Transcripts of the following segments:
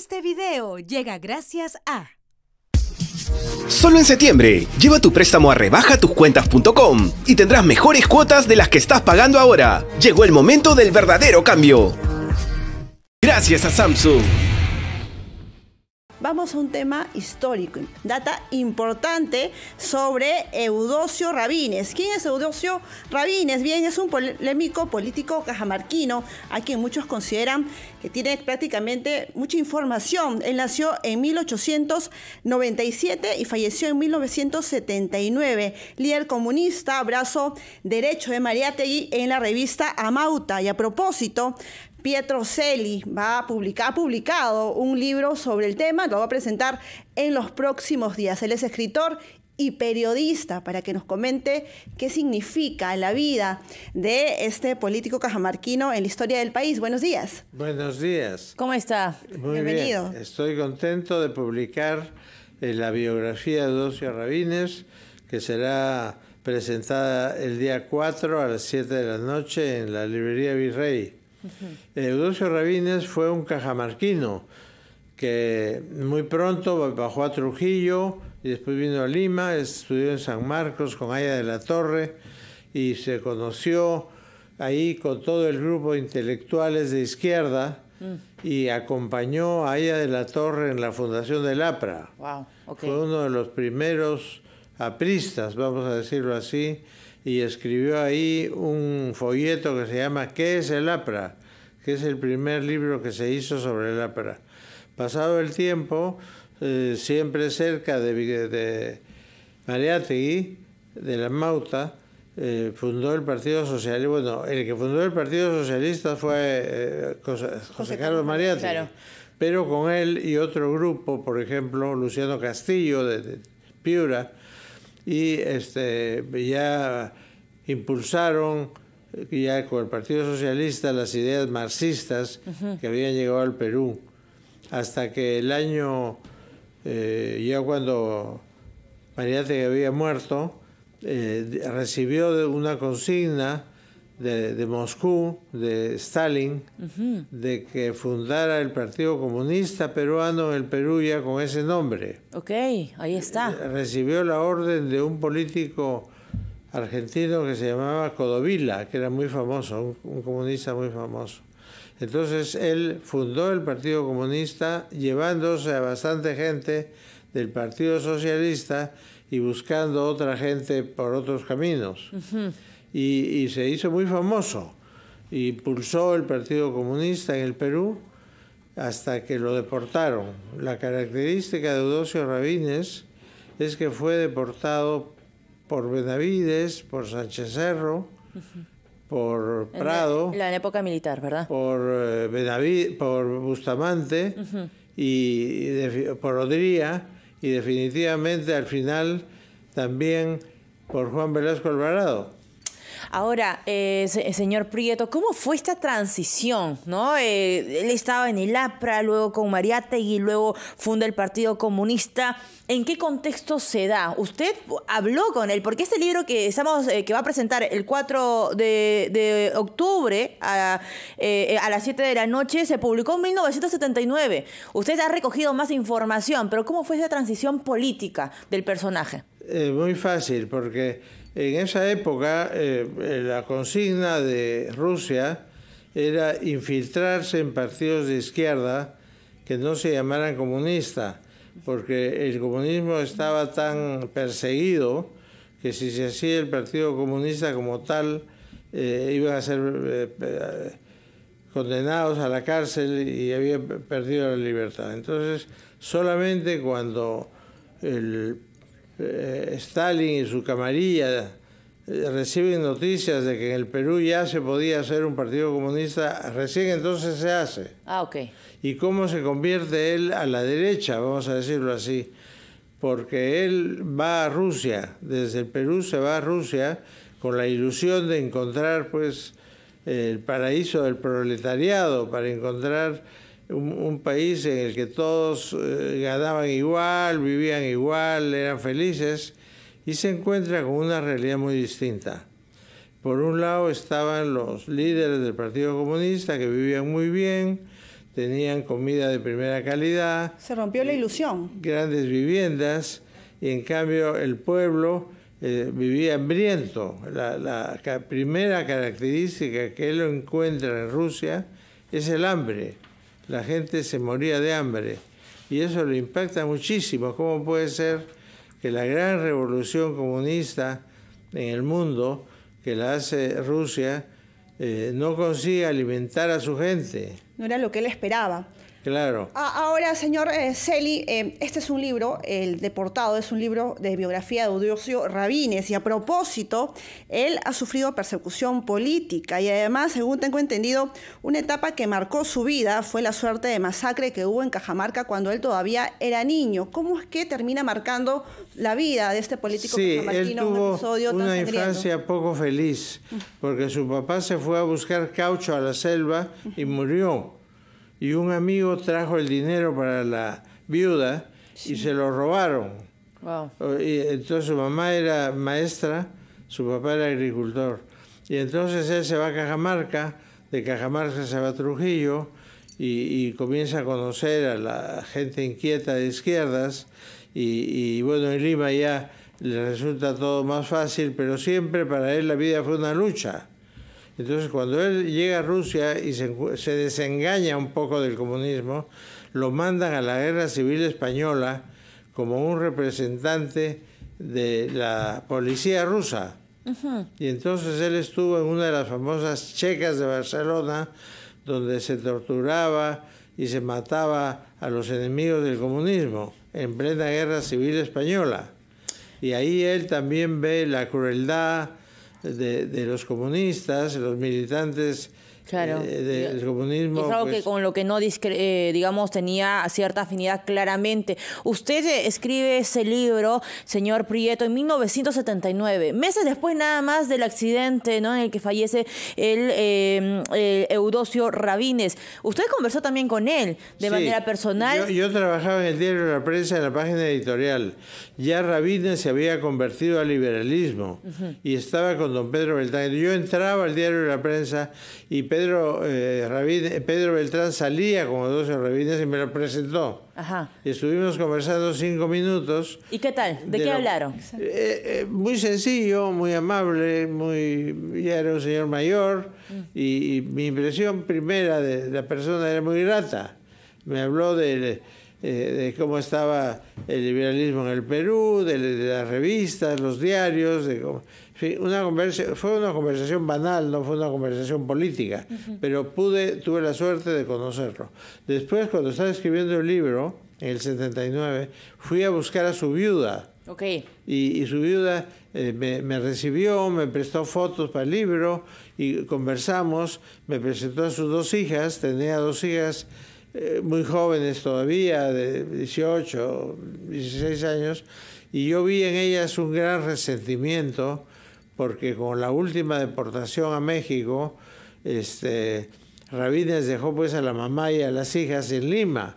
Este video llega gracias a... Solo en septiembre, lleva tu préstamo a rebajatuscuentas.com y tendrás mejores cuotas de las que estás pagando ahora. Llegó el momento del verdadero cambio. Gracias a Samsung vamos a un tema histórico, data importante sobre Eudocio Rabines. ¿Quién es Eudocio Rabines? Bien, es un polémico político cajamarquino, a quien muchos consideran que tiene prácticamente mucha información. Él nació en 1897 y falleció en 1979, líder comunista, brazo derecho de Mariategui en la revista Amauta. Y a propósito, Pietro Celi va a publicar, ha publicado un libro sobre el tema, lo va a presentar en los próximos días. Él es escritor y periodista para que nos comente qué significa la vida de este político cajamarquino en la historia del país. Buenos días. Buenos días. ¿Cómo está? Bienvenido. Estoy contento de publicar eh, la biografía de Docio Rabines, que será presentada el día 4 a las 7 de la noche en la librería Virrey. Rabines fue un cajamarquino que muy pronto bajó a Trujillo y después vino a Lima, estudió en San Marcos con Aya de la Torre y se conoció ahí con todo el grupo de intelectuales de izquierda mm. y acompañó a Aya de la Torre en la fundación del APRA. Fue uno de los primeros apristas, vamos a decirlo así, y escribió ahí un folleto que se llama ¿Qué es el APRA? que es el primer libro que se hizo sobre el APRA. Pasado el tiempo, eh, siempre cerca de, de Mariátegui, de la Mauta, eh, fundó el Partido Socialista. Bueno, el que fundó el Partido Socialista fue eh, José, Carlos Mariátegui. Pero con él y otro grupo, por ejemplo, Luciano Castillo de Piura, y este, ya impulsaron ya con el Partido Socialista las ideas marxistas que habían llegado al Perú, hasta que el año, eh, ya cuando Mariátegui había muerto, eh, recibió una consigna de, Moscú, de Stalin, de que fundara el Partido Comunista Peruano en el Perú ya con ese nombre. Ok, ahí está. Eh, recibió la orden de un político argentino que se llamaba Codovila, que era muy famoso, un, comunista muy famoso. Entonces él fundó el Partido Comunista llevándose a bastante gente del Partido Socialista y buscando otra gente por otros caminos y, se hizo muy famoso. Y pulsó el Partido Comunista en el Perú hasta que lo deportaron. La característica de Eudosio Rabines es que fue deportado por Benavides, por Sánchez Cerro, por Prado. En la, época militar, ¿verdad? Por, eh, por Bustamante y, por Odría y definitivamente al final también por Juan Velasco Alvarado. Ahora, eh, señor Prieto, ¿cómo fue esta transición? ¿No? Eh, él estaba en el APRA, luego con Mariátegui, luego funda el Partido Comunista. ¿En qué contexto se da? Usted habló con él, porque este libro que estamos, eh, que va a presentar el 4 de, octubre a, eh, las 7 de la noche, se publicó en 1979. Usted ha recogido más información, pero ¿cómo fue esa transición política del personaje? muy fácil, porque en esa época, eh, eh, la consigna de Rusia era infiltrarse en partidos de izquierda que no se llamaran comunista, porque el comunismo estaba tan perseguido que si se hacía el Partido Comunista como tal, eh, iban a ser condenados a la cárcel y habían perdido la libertad. Entonces, solamente cuando el eh, Stalin y su camarilla eh, reciben noticias de que en el Perú ya se podía hacer un partido comunista, recién entonces se hace. Ah, ok. Y cómo se convierte él a la derecha, vamos a decirlo así, porque él va a Rusia, desde el Perú se va a Rusia con la ilusión de encontrar pues el paraíso del proletariado, para encontrar un, país en el que todos eh, ganaban igual, vivían igual, eran felices, y se encuentra con una realidad muy distinta. Por un lado estaban los líderes del Partido Comunista que vivían muy bien, tenían comida de primera calidad. Se rompió la ilusión. Grandes viviendas y en cambio el pueblo eh, vivía hambriento. La, la, primera característica que él encuentra en Rusia es el hambre la gente se moría de hambre. Y eso lo impacta muchísimo. ¿Cómo puede ser que la gran revolución comunista en el mundo, que la hace Rusia, eh, no consiga alimentar a su gente? no era lo que él esperaba. Claro. Ahora, señor eh, Celi, eh, este es un libro, El Deportado, es un libro de biografía de Udiosio Rabines, y a propósito, él ha sufrido persecución política, y además, según tengo entendido, una etapa que marcó su vida fue la suerte de masacre que hubo en Cajamarca cuando él todavía era niño. ¿Cómo es que termina marcando la vida de este político sí, él tuvo una infancia poco feliz, porque su papá se fue a buscar caucho a la selva y murió y un amigo trajo el dinero para la viuda y se lo robaron. Y entonces su mamá era maestra, su papá era agricultor. Y entonces él se va a Cajamarca, de Cajamarca se va a Trujillo y, comienza a conocer a la gente inquieta de izquierdas. y bueno, en Lima ya le resulta todo más fácil, pero siempre para él la vida fue una lucha. Entonces, cuando él llega a Rusia y se, desengaña un poco del comunismo, lo mandan a la guerra civil española como un representante de la policía rusa. Y entonces él estuvo en una de las famosas checas de Barcelona, donde se torturaba y se mataba a los enemigos del comunismo en plena guerra civil española. Y ahí él también ve la crueldad, de, los comunistas, los militantes Claro. Eh, del comunismo. Es algo que pues. con lo que no, eh, digamos, tenía cierta afinidad claramente. Usted eh, escribe ese libro, señor Prieto, en 1979, meses después nada más del accidente ¿no? en el que fallece el eh, Eudocio Rabines. Usted conversó también con él de manera personal. Yo, trabajaba en el diario de La Prensa, en la página editorial. Ya Rabines se había convertido al liberalismo y estaba con don Pedro Beltrán. Yo entraba al diario de La Prensa y Pedro, eh, eh, Pedro Beltrán salía como dos rabines y me lo presentó. Ajá. Y estuvimos conversando cinco minutos. ¿Y qué tal? ¿De, qué hablaron? Eh, muy sencillo, muy amable, muy ya era un señor mayor mm. y, y, mi impresión primera de la persona era muy grata. Me habló de eh, de cómo estaba el liberalismo en el Perú, de, las revistas, los diarios, una fue una conversación banal, no fue una conversación política, pero pude, tuve la suerte de conocerlo. Después, cuando estaba escribiendo el libro, en el 79, fui a buscar a su viuda. Y, su viuda eh, me, recibió, me prestó fotos para el libro y conversamos, me presentó a sus dos hijas, tenía dos hijas eh, muy jóvenes todavía, de 18, 16 años, y yo vi en ellas un gran resentimiento porque con la última deportación a México, este, Rabines dejó pues a la mamá y a las hijas en Lima.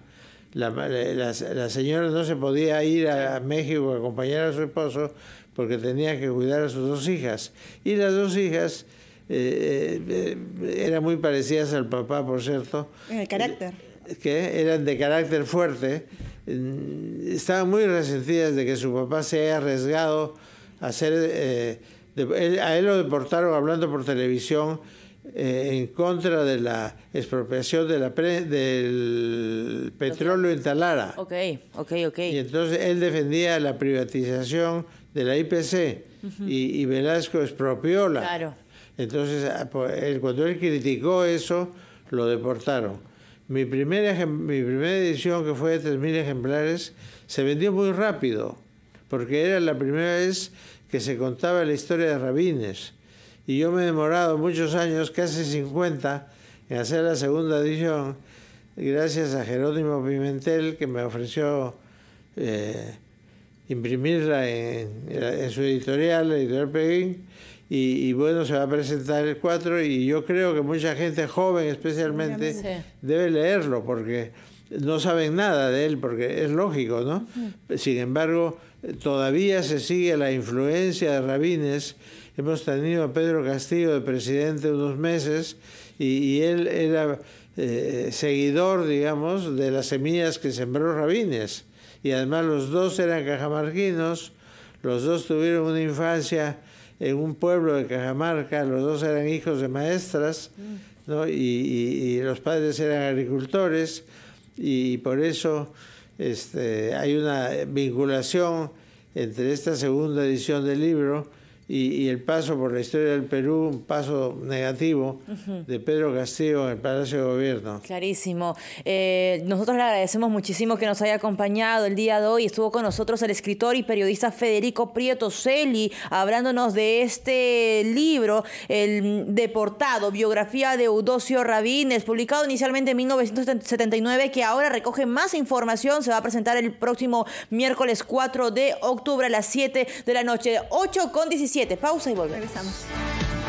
La, eh, señora no se podía ir a, México a acompañar a su esposo porque tenía que cuidar a sus dos hijas. Y las dos hijas eh, eran muy parecidas al papá, por cierto. En el carácter que eran de carácter fuerte, mm, estaban muy resentidas de que su papá se haya arriesgado a ser... Eh, a él lo deportaron hablando por televisión eh, en contra de la expropiación de la del petróleo en Talara. Ok, ok, ok. Y entonces él defendía la privatización de la IPC y, Velasco expropióla. Claro. Entonces, ah, pues, cuando él criticó eso, lo deportaron. Mi primera, mi primera edición, que fue de 3.000 ejemplares, se vendió muy rápido, porque era la primera vez que se contaba la historia de Rabines. Y yo me he demorado muchos años, casi 50, en hacer la segunda edición, gracias a Jerónimo Pimentel, que me ofreció eh, imprimirla en, su editorial, la editorial Peguín y, bueno, se va a presentar el 4 y yo creo que mucha gente joven especialmente debe leerlo porque no saben nada de él, porque es lógico, ¿no? Mm. Sin embargo, todavía se sigue la influencia de Rabines. Hemos tenido a Pedro Castillo de presidente unos meses y, él era eh, seguidor, digamos, de las semillas que sembró Rabines. Y además los dos eran cajamarquinos, los dos tuvieron una infancia en un pueblo de Cajamarca, los dos eran hijos de maestras, y, los padres eran agricultores, y, por eso este, hay una vinculación entre esta segunda edición del libro y, el paso por la historia del Perú, un paso negativo de Pedro Castillo en el Palacio de Gobierno. Clarísimo. Eh, nosotros le agradecemos muchísimo que nos haya acompañado el día de hoy. Estuvo con nosotros el escritor y periodista Federico Prieto Celi, hablándonos de este libro, El Deportado, biografía de Eudocio Rabines, publicado inicialmente en 1979, que ahora recoge más información. Se va a presentar el próximo miércoles 4 de octubre a las 7 de la noche, 8 con 17. Pausa y volvemos.